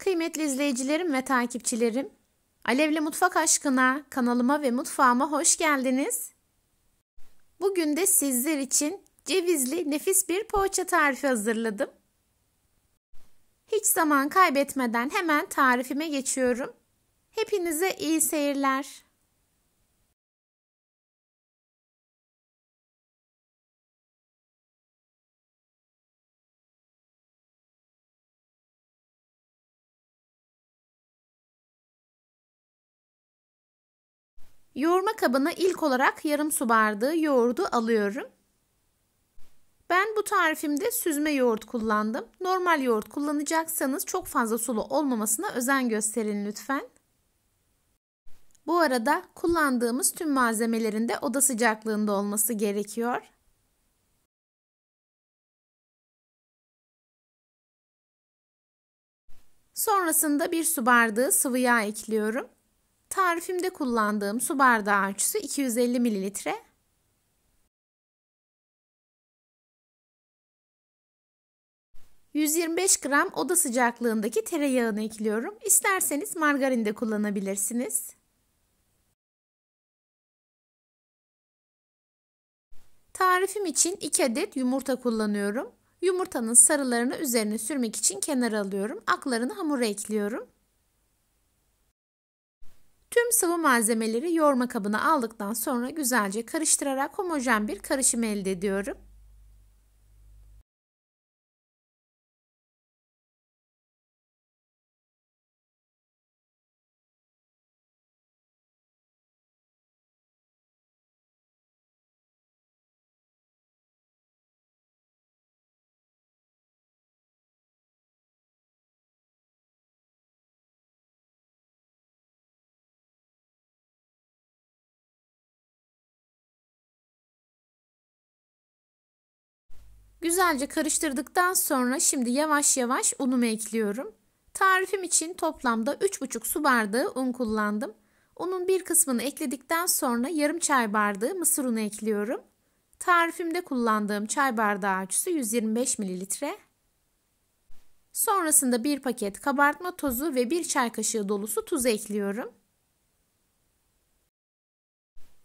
Kıymetli izleyicilerim ve takipçilerim, Alevli Mutfak Aşkına kanalıma ve mutfağıma hoş geldiniz. Bugün de sizler için cevizli nefis bir poğaça tarifi hazırladım. Hiç zaman kaybetmeden hemen tarifime geçiyorum. Hepinize iyi seyirler. Yoğurma kabına ilk olarak yarım su bardağı yoğurdu alıyorum. Ben bu tarifimde süzme yoğurt kullandım. Normal yoğurt kullanacaksanız çok fazla sulu olmamasına özen gösterin lütfen. Bu arada kullandığımız tüm malzemelerin de oda sıcaklığında olması gerekiyor. Sonrasında bir su bardağı sıvı yağ ekliyorum. Tarifimde kullandığım su bardağı ölçüsü 250 mililitre. ...125 gram oda sıcaklığındaki tereyağını ekliyorum. İsterseniz margarin de kullanabilirsiniz. Tarifim için 2 adet yumurta kullanıyorum. Yumurtanın sarılarını üzerine sürmek için kenara alıyorum. Aklarını hamura ekliyorum. Tüm sıvı malzemeleri yoğurma kabına aldıktan sonra güzelce karıştırarak homojen bir karışım elde ediyorum. Güzelce karıştırdıktan sonra şimdi yavaş yavaş unumu ekliyorum. Tarifim için toplamda 3,5 su bardağı un kullandım. Unun bir kısmını ekledikten sonra yarım çay bardağı mısır unu ekliyorum. Tarifimde kullandığım çay bardağı ölçüsü 125 mililitre. Sonrasında bir paket kabartma tozu ve bir çay kaşığı dolusu tuz ekliyorum.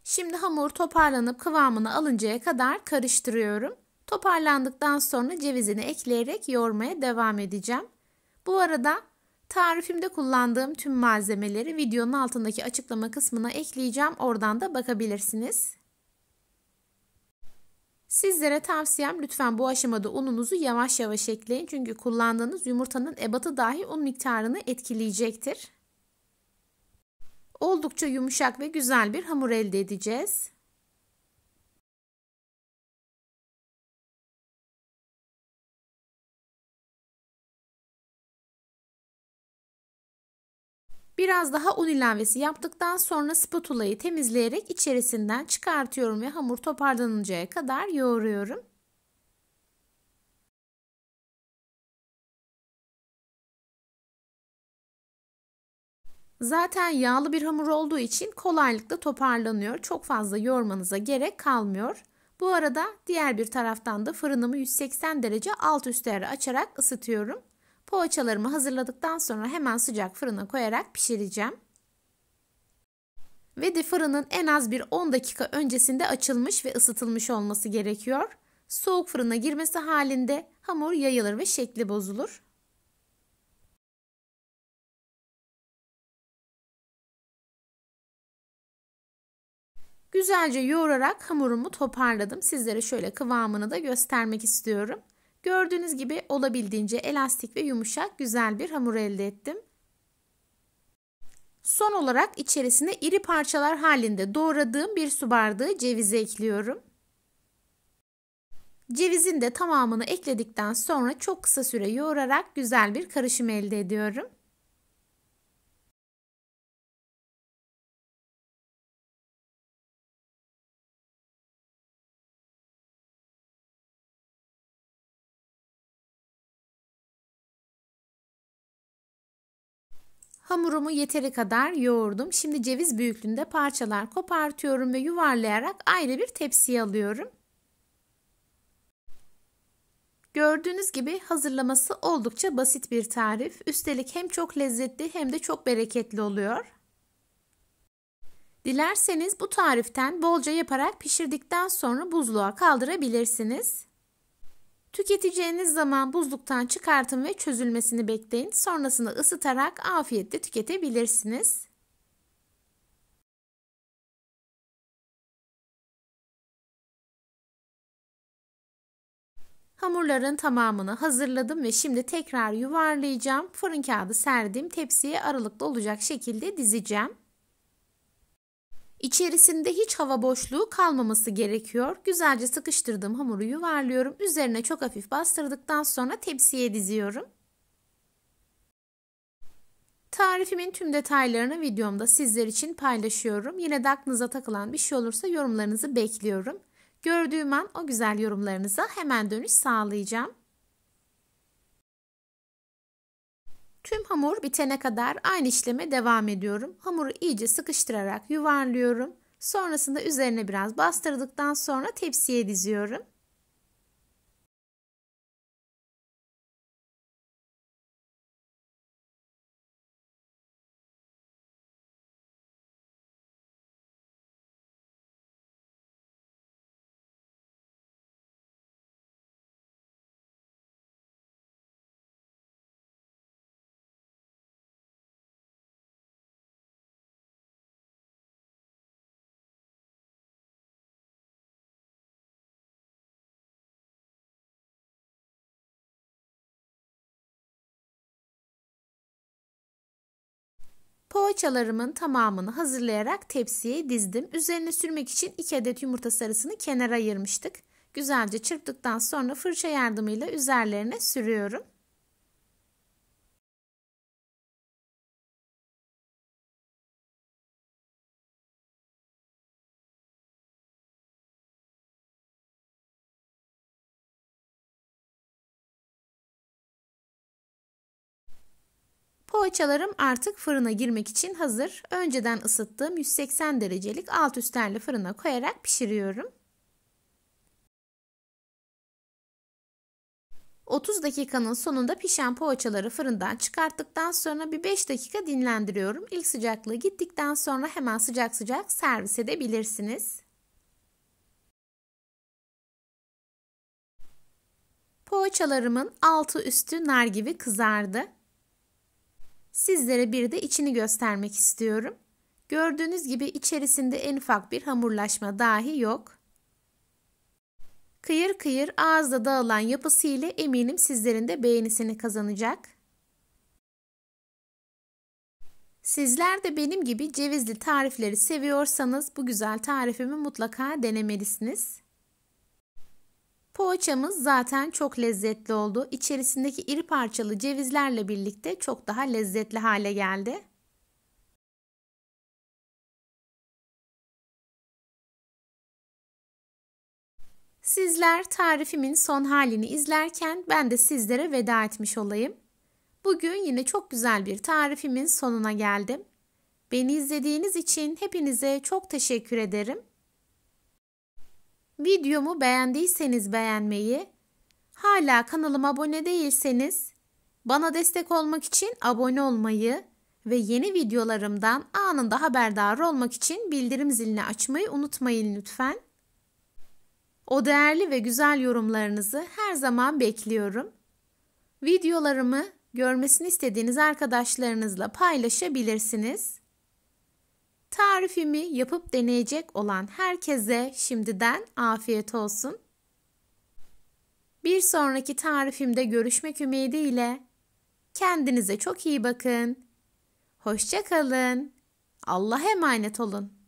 Şimdi hamur toparlanıp kıvamını alıncaya kadar karıştırıyorum. Toparlandıktan sonra cevizini ekleyerek yoğurmaya devam edeceğim. Bu arada tarifimde kullandığım tüm malzemeleri videonun altındaki açıklama kısmına ekleyeceğim. Oradan da bakabilirsiniz. Sizlere tavsiyem lütfen bu aşamada ununuzu yavaş yavaş ekleyin. Çünkü kullandığınız yumurtanın ebatı dahi un miktarını etkileyecektir. Oldukça yumuşak ve güzel bir hamur elde edeceğiz. Biraz daha un ilavesi yaptıktan sonra spatulayı temizleyerek içerisinden çıkartıyorum ve hamur toparlanıncaya kadar yoğuruyorum. Zaten yağlı bir hamur olduğu için kolaylıkla toparlanıyor. Çok fazla yoğurmanıza gerek kalmıyor. Bu arada diğer bir taraftan da fırınımı 180 derece alt üst açarak ısıtıyorum. Poğaçalarımı hazırladıktan sonra hemen sıcak fırına koyarak pişireceğim. Ve de fırının en az bir 10 dakika öncesinde açılmış ve ısıtılmış olması gerekiyor. Soğuk fırına girmesi halinde hamur yayılır ve şekli bozulur. Güzelce yoğurarak hamurumu toparladım. Sizlere şöyle kıvamını da göstermek istiyorum. Gördüğünüz gibi olabildiğince elastik ve yumuşak güzel bir hamur elde ettim. Son olarak içerisine iri parçalar halinde doğradığım bir su bardağı cevizi ekliyorum. Cevizin de tamamını ekledikten sonra çok kısa süre yoğurarak güzel bir karışım elde ediyorum. Hamurumu yeteri kadar yoğurdum. Şimdi ceviz büyüklüğünde parçalar kopartıyorum ve yuvarlayarak ayrı bir tepsiye alıyorum. Gördüğünüz gibi hazırlaması oldukça basit bir tarif. Üstelik hem çok lezzetli hem de çok bereketli oluyor. Dilerseniz bu tariften bolca yaparak pişirdikten sonra buzluğa kaldırabilirsiniz. Tüketeceğiniz zaman buzluktan çıkartın ve çözülmesini bekleyin. Sonrasında ısıtarak afiyetle tüketebilirsiniz. Hamurların tamamını hazırladım ve şimdi tekrar yuvarlayacağım. Fırın kağıdı serdiğim tepsiye aralıklı olacak şekilde dizeceğim. İçerisinde hiç hava boşluğu kalmaması gerekiyor. Güzelce sıkıştırdığım hamuru yuvarlıyorum. Üzerine çok hafif bastırdıktan sonra tepsiye diziyorum. Tarifimin tüm detaylarını videomda sizler için paylaşıyorum. Yine de aklınıza takılan bir şey olursa yorumlarınızı bekliyorum. Gördüğüm an o güzel yorumlarınıza hemen dönüş sağlayacağım. Tüm hamur bitene kadar aynı işleme devam ediyorum. Hamuru iyice sıkıştırarak yuvarlıyorum. Sonrasında üzerine biraz bastırdıktan sonra tepsiye diziyorum. Poğaçalarımın tamamını hazırlayarak tepsiye dizdim. Üzerine sürmek için 2 adet yumurta sarısını kenara ayırmıştık. Güzelce çırptıktan sonra fırça yardımıyla üzerlerine sürüyorum. Poğaçalarım artık fırına girmek için hazır. Önceden ısıttığım 180 derecelik alt üst fırına koyarak pişiriyorum. 30 dakikanın sonunda pişen poğaçaları fırından çıkarttıktan sonra bir 5 dakika dinlendiriyorum. İlk sıcaklığı gittikten sonra hemen sıcak sıcak servis edebilirsiniz. Poğaçalarımın altı üstü nar gibi kızardı. Sizlere bir de içini göstermek istiyorum. Gördüğünüz gibi içerisinde en ufak bir hamurlaşma dahi yok. Kıyır kıyır ağızda dağılan yapısı ile eminim sizlerin de beğenisini kazanacak. Sizler de benim gibi cevizli tarifleri seviyorsanız bu güzel tarifimi mutlaka denemelisiniz. Poğaçamız zaten çok lezzetli oldu. İçerisindeki iri parçalı cevizlerle birlikte çok daha lezzetli hale geldi. Sizler tarifimin son halini izlerken ben de sizlere veda etmiş olayım. Bugün yine çok güzel bir tarifimin sonuna geldim. Beni izlediğiniz için hepinize çok teşekkür ederim. Videomu beğendiyseniz beğenmeyi, hala kanalıma abone değilseniz bana destek olmak için abone olmayı ve yeni videolarımdan anında haberdar olmak için bildirim zilini açmayı unutmayın lütfen. O değerli ve güzel yorumlarınızı her zaman bekliyorum. Videolarımı görmesini istediğiniz arkadaşlarınızla paylaşabilirsiniz. Tarifimi yapıp deneyecek olan herkese şimdiden afiyet olsun. Bir sonraki tarifimde görüşmek ümidiyle kendinize çok iyi bakın. Hoşça kalın. Allah'a emanet olun.